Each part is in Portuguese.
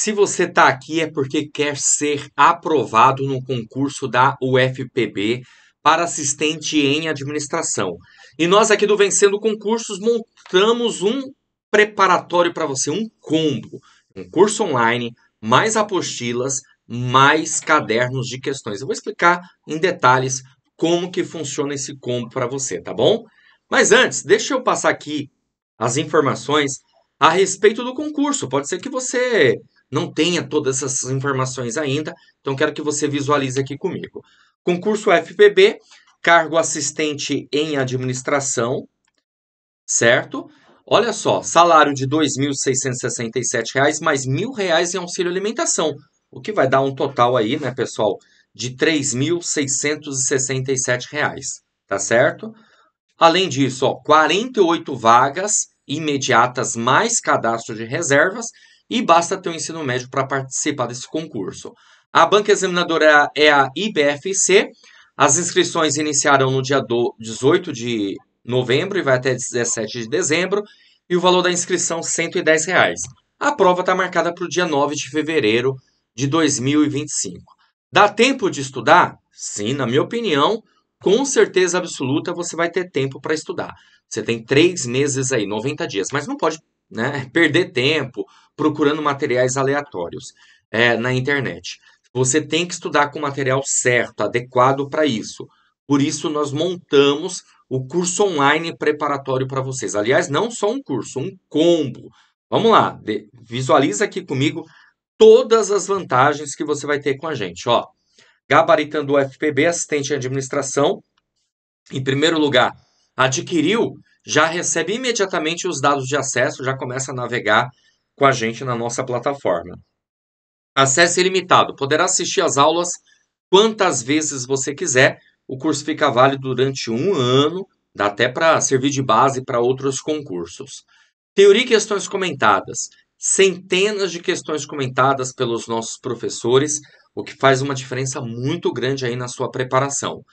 Se você está aqui é porque quer ser aprovado no concurso da UFPB para assistente em administração. E nós aqui do Vencendo Concursos montamos um preparatório para você, um combo, um curso online, mais apostilas, mais cadernos de questões. Eu vou explicar em detalhes como que funciona esse combo para você, tá bom? Mas antes, deixa eu passar aqui as informações a respeito do concurso. Pode ser que você não tenha todas essas informações ainda, então quero que você visualize aqui comigo. Concurso FPB, cargo assistente em administração, certo? Olha só, salário de R$ 2.667, mais R$ 1.000 em auxílio alimentação, o que vai dar um total aí, né, pessoal, de R$ 3.667, tá certo? Além disso, ó, 48 vagas imediatas mais cadastro de reservas e basta ter o um ensino médio para participar desse concurso. A banca examinadora é a é IBFC. As inscrições iniciaram no dia 18 de novembro e vai até 17 de dezembro, e o valor da inscrição R$ 110. Reais. A prova está marcada para o dia 9 de fevereiro de 2025. Dá tempo de estudar? Sim, na minha opinião, com certeza absoluta você vai ter tempo para estudar. Você tem três meses aí, 90 dias, mas não pode né, perder tempo procurando materiais aleatórios é, na internet. Você tem que estudar com o material certo, adequado para isso. Por isso, nós montamos o curso online preparatório para vocês. Aliás, não só um curso, um combo. Vamos lá, visualiza aqui comigo todas as vantagens que você vai ter com a gente. Ó, gabaritando o FPB, assistente em administração. Em primeiro lugar, adquiriu, já recebe imediatamente os dados de acesso, já começa a navegar com a gente na nossa plataforma. Acesso ilimitado. Poderá assistir às aulas quantas vezes você quiser. O curso fica válido durante um ano, dá até para servir de base para outros concursos. Teoria e questões comentadas. Centenas de questões comentadas pelos nossos professores, o que faz uma diferença muito grande aí na sua preparação.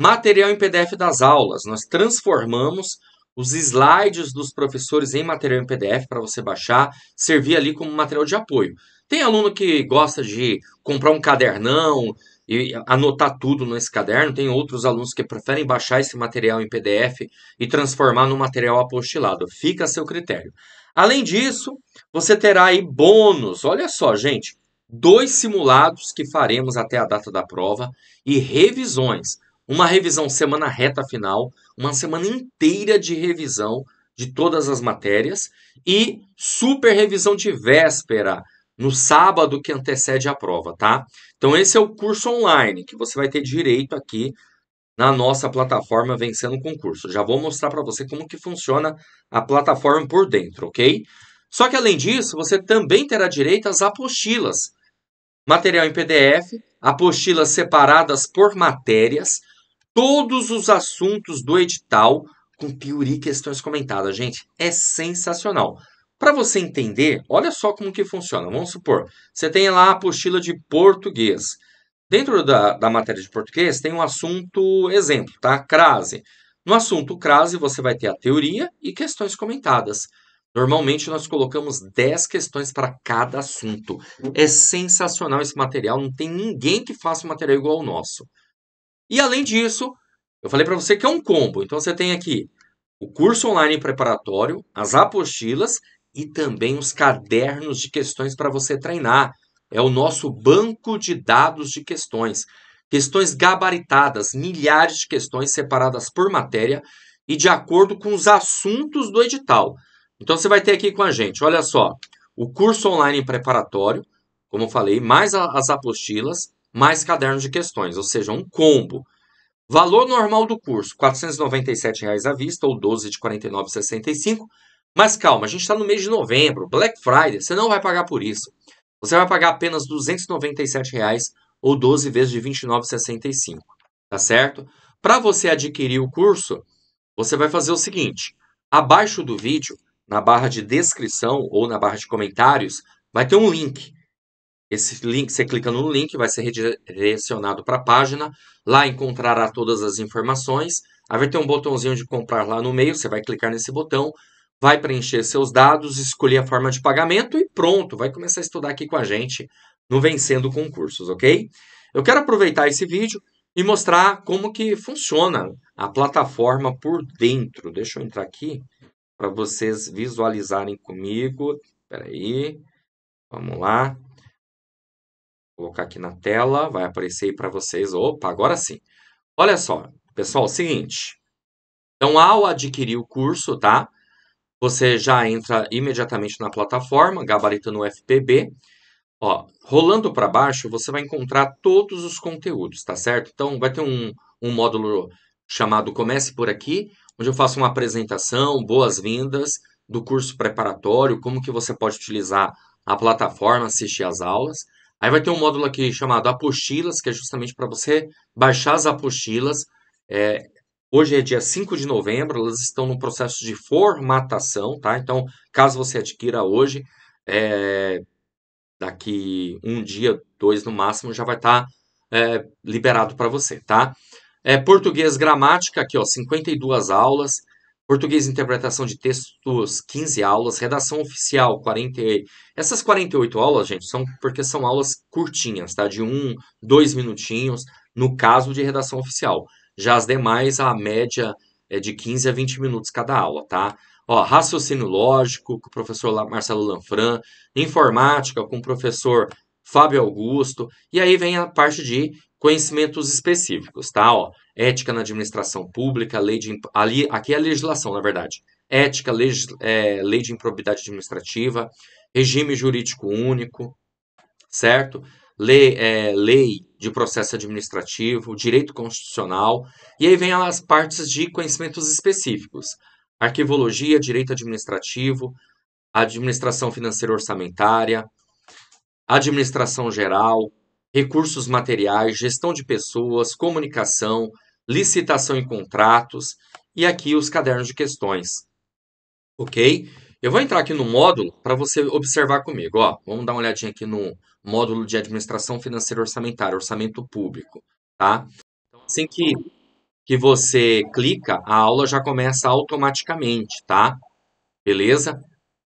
Material em PDF das aulas. Nós transformamos os slides dos professores em material em PDF para você baixar, servir ali como material de apoio. Tem aluno que gosta de comprar um cadernão e anotar tudo nesse caderno, tem outros alunos que preferem baixar esse material em PDF e transformar no material apostilado. Fica a seu critério. Além disso, você terá aí bônus. Olha só, gente, dois simulados que faremos até a data da prova e revisões. Uma revisão semana reta final, uma semana inteira de revisão de todas as matérias e super revisão de véspera no sábado que antecede a prova, tá? Então esse é o curso online que você vai ter direito aqui na nossa plataforma Vencendo o Concurso. Já vou mostrar para você como que funciona a plataforma por dentro, ok? Só que além disso, você também terá direito às apostilas. Material em PDF, apostilas separadas por matérias, todos os assuntos do edital com teoria e questões comentadas. Gente, é sensacional. Para você entender, olha só como que funciona. Vamos supor, você tem lá a apostila de português. Dentro da, da matéria de português tem um assunto exemplo, tá? Crase. No assunto crase, você vai ter a teoria e questões comentadas. Normalmente nós colocamos 10 questões para cada assunto. É sensacional esse material, não tem ninguém que faça um material igual ao nosso. E além disso, eu falei para você que é um combo. Então você tem aqui o curso online preparatório, as apostilas e também os cadernos de questões para você treinar. É o nosso banco de dados de questões. Questões gabaritadas, milhares de questões separadas por matéria e de acordo com os assuntos do edital. Então você vai ter aqui com a gente, olha só, o curso online preparatório, como eu falei, mais as apostilas, mais caderno de questões, ou seja, um combo. Valor normal do curso, R$ 497,00 à vista, ou 12 de 49,65. Mas calma, a gente está no mês de novembro, Black Friday, você não vai pagar por isso. Você vai pagar apenas R$ 297,00 ou 12 vezes de R$ 29,65, tá certo? Para você adquirir o curso, você vai fazer o seguinte: abaixo do vídeo, na barra de descrição ou na barra de comentários, vai ter um link. Esse link, você clica no link, vai ser redirecionado para a página. Lá encontrará todas as informações. haverá vai ter um botãozinho de comprar lá no meio, você vai clicar nesse botão, vai preencher seus dados, escolher a forma de pagamento e pronto, vai começar a estudar aqui com a gente no Vencendo Concursos, ok? Eu quero aproveitar esse vídeo e mostrar como que funciona a plataforma por dentro. Deixa eu entrar aqui para vocês visualizarem comigo. Espera aí, vamos lá colocar aqui na tela, vai aparecer aí para vocês. Opa, agora sim. Olha só, pessoal, é seguinte. Então, ao adquirir o curso, tá? Você já entra imediatamente na plataforma, gabarito no FPB. Ó, rolando para baixo, você vai encontrar todos os conteúdos, tá certo? Então, vai ter um, um módulo chamado Comece por Aqui, onde eu faço uma apresentação, boas-vindas do curso preparatório, como que você pode utilizar a plataforma, assistir às aulas. Aí vai ter um módulo aqui chamado Apostilas, que é justamente para você baixar as apostilas. É, hoje é dia 5 de novembro, elas estão no processo de formatação, tá? Então, caso você adquira hoje, é, daqui um dia, dois no máximo, já vai estar tá, é, liberado para você, tá? É, português gramática, aqui ó, 52 aulas. Português interpretação de textos, 15 aulas. Redação oficial, 40. Essas 48 aulas, gente, são porque são aulas curtinhas, tá? De um, dois minutinhos, no caso de redação oficial. Já as demais, a média é de 15 a 20 minutos cada aula, tá? Ó, raciocínio lógico, com o professor Marcelo Lanfran. Informática, com o professor Fábio Augusto. E aí vem a parte de conhecimentos específicos, tá? Ó, ética na administração pública, lei de ali aqui é a legislação, na verdade. Ética, é, lei de improbidade administrativa, regime jurídico único, certo? Lei, é, lei de processo administrativo, direito constitucional, e aí vem as partes de conhecimentos específicos: arquivologia, direito administrativo, administração financeira orçamentária, administração geral, recursos materiais, gestão de pessoas, comunicação, licitação e contratos, e aqui os cadernos de questões. Ok? Eu vou entrar aqui no módulo para você observar comigo. Ó, vamos dar uma olhadinha aqui no módulo de administração financeira orçamentária, orçamento público. Tá? Então, assim que, que você clica, a aula já começa automaticamente, tá? Beleza?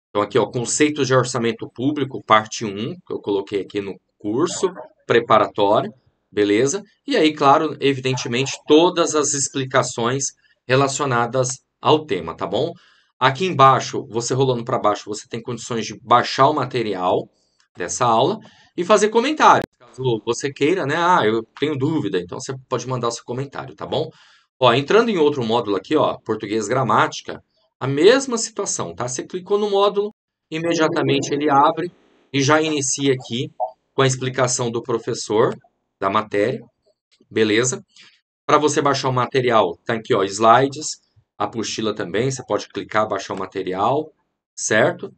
Então, aqui, ó, conceitos de orçamento público, parte 1, que eu coloquei aqui no curso preparatório beleza? E aí, claro, evidentemente, todas as explicações relacionadas ao tema, tá bom? Aqui embaixo, você rolando para baixo, você tem condições de baixar o material dessa aula e fazer comentário. Caso você queira, né? Ah, eu tenho dúvida, então você pode mandar o seu comentário, tá bom? Ó, entrando em outro módulo aqui, ó, português gramática, a mesma situação, tá? Você clicou no módulo, imediatamente ele abre e já inicia aqui com a explicação do professor, da matéria, beleza? Para você baixar o material, tá aqui, ó, slides, apostila também, você pode clicar, baixar o material, certo?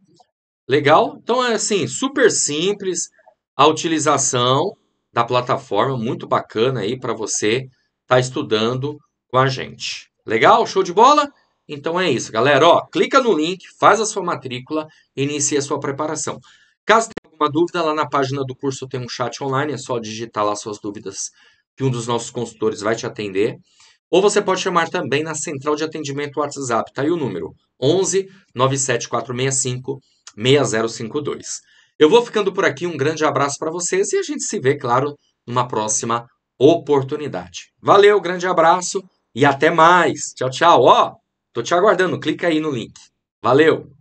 Legal? Então é assim, super simples a utilização da plataforma, muito bacana aí para você estar tá estudando com a gente. Legal? Show de bola? Então é isso, galera. Ó, clica no link, faz a sua matrícula, inicia a sua preparação. Caso alguma dúvida, lá na página do curso tem um chat online, é só digitar lá suas dúvidas que um dos nossos consultores vai te atender. Ou você pode chamar também na central de atendimento WhatsApp, tá aí o número 11 97465 6052. Eu vou ficando por aqui, um grande abraço para vocês e a gente se vê, claro, numa próxima oportunidade. Valeu, grande abraço e até mais. Tchau, tchau. Ó, tô te aguardando, clica aí no link. Valeu.